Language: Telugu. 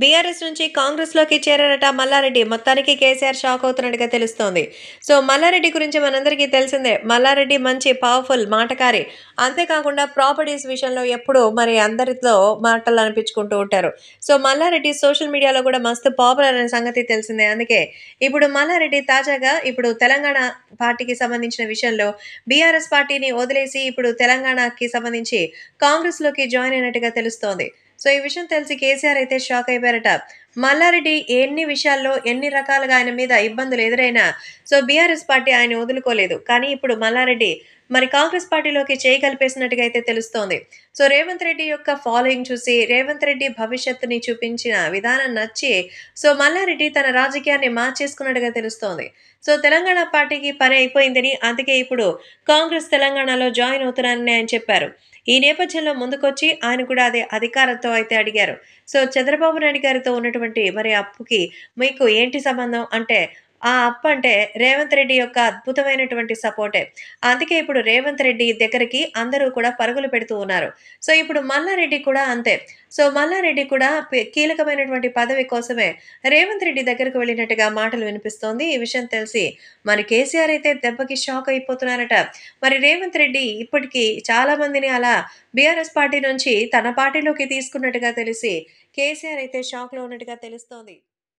బీఆర్ఎస్ నుంచి కాంగ్రెస్లోకి చేరారట మల్లారెడ్డి మొత్తానికి కేసీఆర్ షాక్ అవుతున్నట్టుగా తెలుస్తోంది సో మల్లారెడ్డి గురించి మనందరికీ తెలిసిందే మల్లారెడ్డి మంచి పవర్ఫుల్ మాటకారి అంతేకాకుండా ప్రాపర్టీస్ విషయంలో ఎప్పుడూ మరి అందరితో మాటలు అనిపించుకుంటూ ఉంటారు సో మల్లారెడ్డి సోషల్ మీడియాలో కూడా మస్తు పాపులర్ అనే సంగతి తెలిసిందే అందుకే ఇప్పుడు మల్లారెడ్డి తాజాగా ఇప్పుడు తెలంగాణ పార్టీకి సంబంధించిన విషయంలో బీఆర్ఎస్ పార్టీని వదిలేసి ఇప్పుడు తెలంగాణకి సంబంధించి కాంగ్రెస్లోకి జాయిన్ అయినట్టుగా తెలుస్తోంది సో ఈ విషయం తెలిసి కేసీఆర్ అయితే షాక్ అయిపోయారట మల్లారెడ్డి ఎన్ని విషయాల్లో ఎన్ని రకాలుగా ఆయన మీద ఇబ్బందులు ఎదురైనా సో బీఆర్ఎస్ పార్టీ ఆయన వదులుకోలేదు కానీ ఇప్పుడు మల్లారెడ్డి మరి కాంగ్రెస్ పార్టీలోకి చేయగలిపేసినట్టుగా అయితే తెలుస్తోంది సో రేవంత్ రెడ్డి యొక్క ఫాలోయింగ్ చూసి రేవంత్ రెడ్డి భవిష్యత్తుని చూపించిన విధానం నచ్చి సో మల్లారెడ్డి తన రాజకీయాన్ని మార్చేసుకున్నట్టుగా తెలుస్తోంది సో తెలంగాణ పార్టీకి పని అయిపోయిందని అందుకే ఇప్పుడు కాంగ్రెస్ తెలంగాణలో జాయిన్ అవుతున్నానని ఆయన చెప్పారు ఈ నేపథ్యంలో ముందుకొచ్చి ఆయన కూడా అదే అధికారంతో అయితే అడిగారు సో చంద్రబాబు నాయుడు గారితో ఉన్నటువంటి ఉన్నటువంటి మరి అప్పుకి మీకు ఏంటి సంబంధం అంటే ఆ అప్ అంటే రేవంత్ రెడ్డి యొక్క అద్భుతమైనటువంటి సపోర్టే అందుకే ఇప్పుడు రేవంత్ రెడ్డి దగ్గరికి అందరూ కూడా పరుగులు పెడుతూ ఉన్నారు సో ఇప్పుడు మల్లారెడ్డి కూడా అంతే సో మల్లారెడ్డి కూడా కీలకమైనటువంటి పదవి కోసమే రేవంత్ రెడ్డి దగ్గరకు వెళ్ళినట్టుగా మాటలు వినిపిస్తోంది ఈ విషయం తెలిసి మరి కేసీఆర్ అయితే దెబ్బకి షాక్ అయిపోతున్నారట మరి రేవంత్ రెడ్డి ఇప్పటికీ చాలా మందిని అలా బీఆర్ఎస్ పార్టీ నుంచి తన పార్టీలోకి తీసుకున్నట్టుగా తెలిసి కేసీఆర్ అయితే షాక్లో ఉన్నట్టుగా తెలుస్తోంది